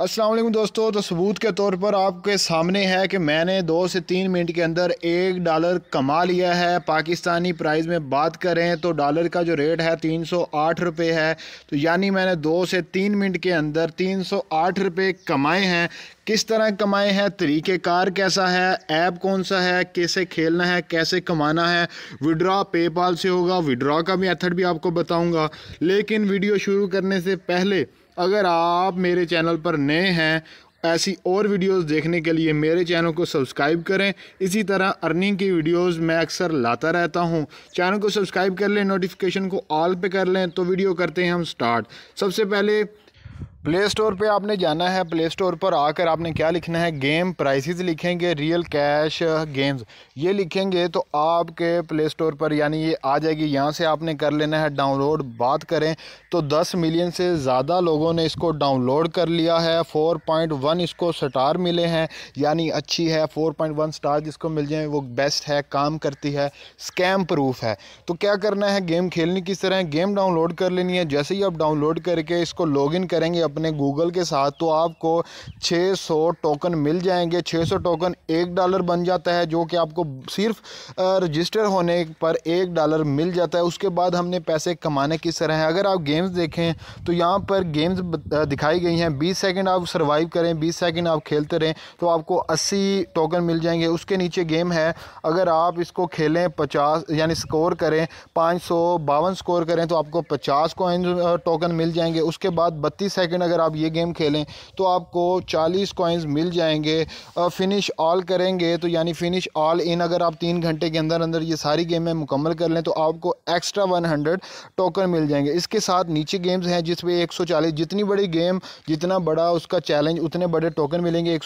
असलम दोस्तों तो सबूत के तौर पर आपके सामने है कि मैंने दो से तीन मिनट के अंदर एक डॉलर कमा लिया है पाकिस्तानी प्राइस में बात करें तो डॉलर का जो रेट है तीन सौ आठ रुपये है तो यानी मैंने दो से तीन मिनट के अंदर तीन सौ आठ रुपये कमाए हैं किस तरह कमाए हैं तरीक़ेकार कैसा है ऐप कौन सा है कैसे खेलना है कैसे कमाना है विड्रा पेपाल से होगा विड्रा का भी मेथड भी आपको बताऊँगा लेकिन वीडियो शुरू करने से पहले अगर आप मेरे चैनल पर नए हैं ऐसी और वीडियोस देखने के लिए मेरे चैनल को सब्सक्राइब करें इसी तरह अर्निंग की वीडियोस मैं अक्सर लाता रहता हूं चैनल को सब्सक्राइब कर लें नोटिफिकेशन को ऑल पे कर लें तो वीडियो करते हैं हम स्टार्ट सबसे पहले प्ले स्टोर पर आपने जाना है प्ले स्टोर पर आकर आपने क्या लिखना है गेम प्राइसेस लिखेंगे रियल कैश गेम्स ये लिखेंगे तो आपके प्ले स्टोर पर यानी ये आ जाएगी यहाँ से आपने कर लेना है डाउनलोड बात करें तो 10 मिलियन से ज़्यादा लोगों ने इसको डाउनलोड कर लिया है 4.1 इसको स्टार मिले हैं यानी अच्छी है 4.1 स्टार जिसको मिल जाए वो बेस्ट है काम करती है स्कैम प्रूफ है तो क्या करना है गेम खेलनी किस तरह है? गेम डाउनलोड कर लेनी है जैसे ही आप डाउनलोड करके इसको लॉग करेंगे अपने गूगल के साथ तो आपको 600 टोकन मिल जाएंगे 600 टोकन एक डॉलर बन जाता है जो कि आपको सिर्फ रजिस्टर होने पर एक डॉलर मिल जाता है उसके बाद हमने पैसे कमाने किस तरह हैं अगर आप गेम्स देखें तो यहाँ पर गेम्स दिखाई गई हैं बीस सेकेंड आप सर्वाइव करें बीस सेकेंड आप खेलते रहें तो आपको अस्सी टोकन मिल जाएंगे उसके नीचे गेम है अगर आप इसको खेलें पचास यानी स्कोर करें पाँच सौ बावन स्कोर करें तो आपको पचास कोइन टोकन मिल जाएंगे उसके बाद बत्तीस सेकेंड अगर आप ये गेम खेलें तो आपको 40 कॉइन्स मिल जाएंगे फिनिश ऑल करेंगे तो यानी फिनिश ऑल इन अगर आप तीन घंटे के अंदर अंदर ये सारी गेमें मुकम्मल कर लें तो आपको एक्स्ट्रा 100 टोकन मिल जाएंगे इसके साथ नीचे गेम्स हैं जिसमें एक जितनी बड़ी गेम जितना बड़ा उसका चैलेंज उतने बड़े टोकन मिलेंगे एक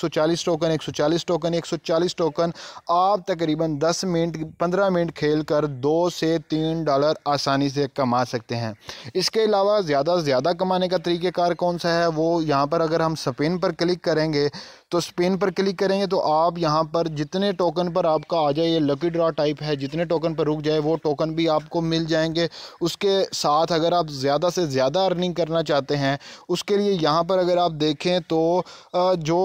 टोकन एक टोकन एक टोकन आप तकरीबन दस मिनट पंद्रह मिनट खेल कर दो से तीन डॉलर आसानी से कमा सकते हैं इसके अलावा ज़्यादा ज़्यादा कमाने का तरीक़ेकार कौन सा है वो यहाँ पर अगर हम स्पेन पर क्लिक करेंगे तो स्पेन पर क्लिक करेंगे तो आप यहाँ पर जितने टोकन पर आपका आ जाए ये लकी ड्रा टाइप है जितने टोकन पर रुक जाए वो टोकन भी आपको मिल जाएंगे उसके साथ अगर आप ज़्यादा से ज़्यादा अर्निंग करना चाहते हैं उसके लिए यहाँ पर अगर आप देखें तो जो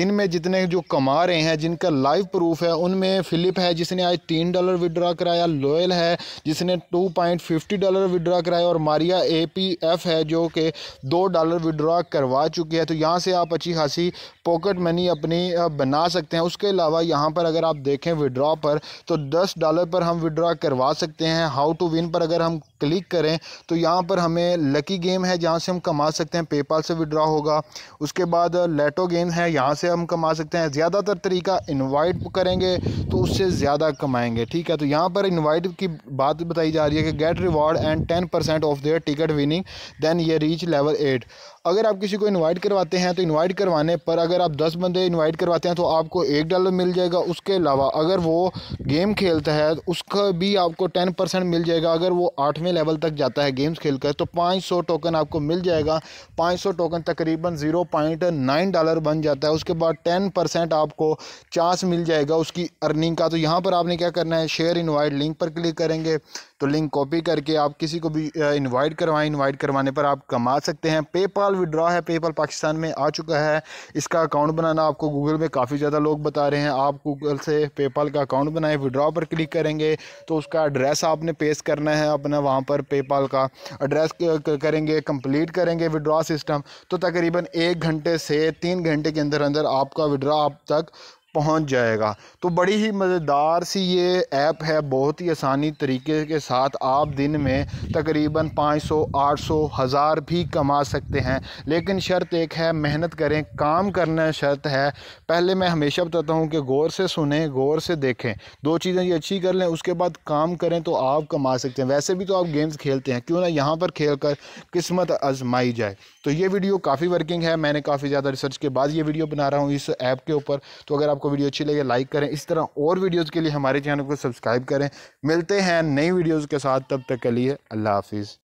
दिन में जितने जो कमा रहे हैं जिनका लाइव प्रूफ है उनमें फ़िलिप है जिसने आज तीन डॉलर विड्रा कराया लोयल है जिसने two point fifty dollar withdraw कराया और मारिया ए पी एफ है जो कि दो डॉलर विड्रा विड्रा करवा चुकी है तो यहाँ से आप अच्छी खासी पॉकेट मनी अपनी बना सकते हैं उसके अलावा यहाँ पर अगर आप देखें विड्रॉ पर तो दस डॉलर पर हम विड्रॉ करवा सकते हैं हाउ टू विन पर अगर हम क्लिक करें तो यहाँ पर हमें लकी गेम है जहाँ से हम कमा सकते हैं पेपाल से विड्रॉ होगा उसके बाद लेटो गेम है यहाँ से हम कमा सकते हैं ज़्यादातर तरीका इन्वाइट करेंगे तो उससे ज़्यादा कमाएंगे ठीक है तो यहाँ पर इन्वाइट की बात बताई जा रही है कि get reward and ten percent of their ticket winning then ये रीच लेवल एट अगर आप किसी को इनवाइट करवाते हैं तो इनवाइट करवाने पर अगर आप दस बंदे इनवाइट करवाते हैं तो आपको एक डॉलर मिल जाएगा उसके अलावा अगर वो गेम खेलता है तो उसका भी आपको टेन परसेंट मिल जाएगा अगर वो आठवें लेवल तक जाता है गेम्स खेल कर तो पाँच सौ टोकन आपको मिल जाएगा पाँच सौ टोकन तकरीबन ज़ीरो पॉइंट नाइन डॉलर बन जाता है उसके बाद टेन परसेंट आपको चांस मिल जाएगा उसकी अर्निंग का तो यहाँ पर आपने क्या करना है शेयर इन्वाइट लिंक पर क्लिक करेंगे तो लिंक कॉपी करके आप किसी को भी इन्वाइट करवाएं इन्वाइट करवाने पर आप कमा सकते हैं पेपाल फिलहाल विड्रा है पेपल पाकिस्तान में आ चुका है इसका अकाउंट बनाना आपको गूगल में काफ़ी ज़्यादा लोग बता रहे हैं आप गूगल से पेपल का अकाउंट बनाए विड्रा पर क्लिक करेंगे तो उसका एड्रेस आपने पेश करना है अपना वहाँ पर पेपाल का एड्रेस करेंगे कंप्लीट करेंगे विड्रा सिस्टम तो तकरीबन एक घंटे से तीन घंटे के अंदर अंदर आपका विड्रा आप तक पहुंच जाएगा तो बड़ी ही मज़ेदार सी ये ऐप है बहुत ही आसानी तरीके के साथ आप दिन में तकरीबन 500, 800, हज़ार भी कमा सकते हैं लेकिन शर्त एक है मेहनत करें काम करना शर्त है पहले मैं हमेशा बताता हूँ कि गौर से सुने गौर से देखें दो चीज़ें ये अच्छी कर लें उसके बाद काम करें तो आप कमा सकते हैं वैसे भी तो आप गेम्स खेलते हैं क्यों ना यहाँ पर खेल कर किस्मत आजमाई जाए तो ये वीडियो काफ़ी वर्किंग है मैंने काफ़ी ज़्यादा रिसर्च के बाद ये वीडियो बना रहा हूँ इस ऐप के ऊपर तो अगर आप आपको वीडियो अच्छी लगे लाइक करें इस तरह और वीडियोज़ के लिए हमारे चैनल को सब्सक्राइब करें मिलते हैं नई वीडियोज़ के साथ तब तक के लिए अल्लाह हाफिज़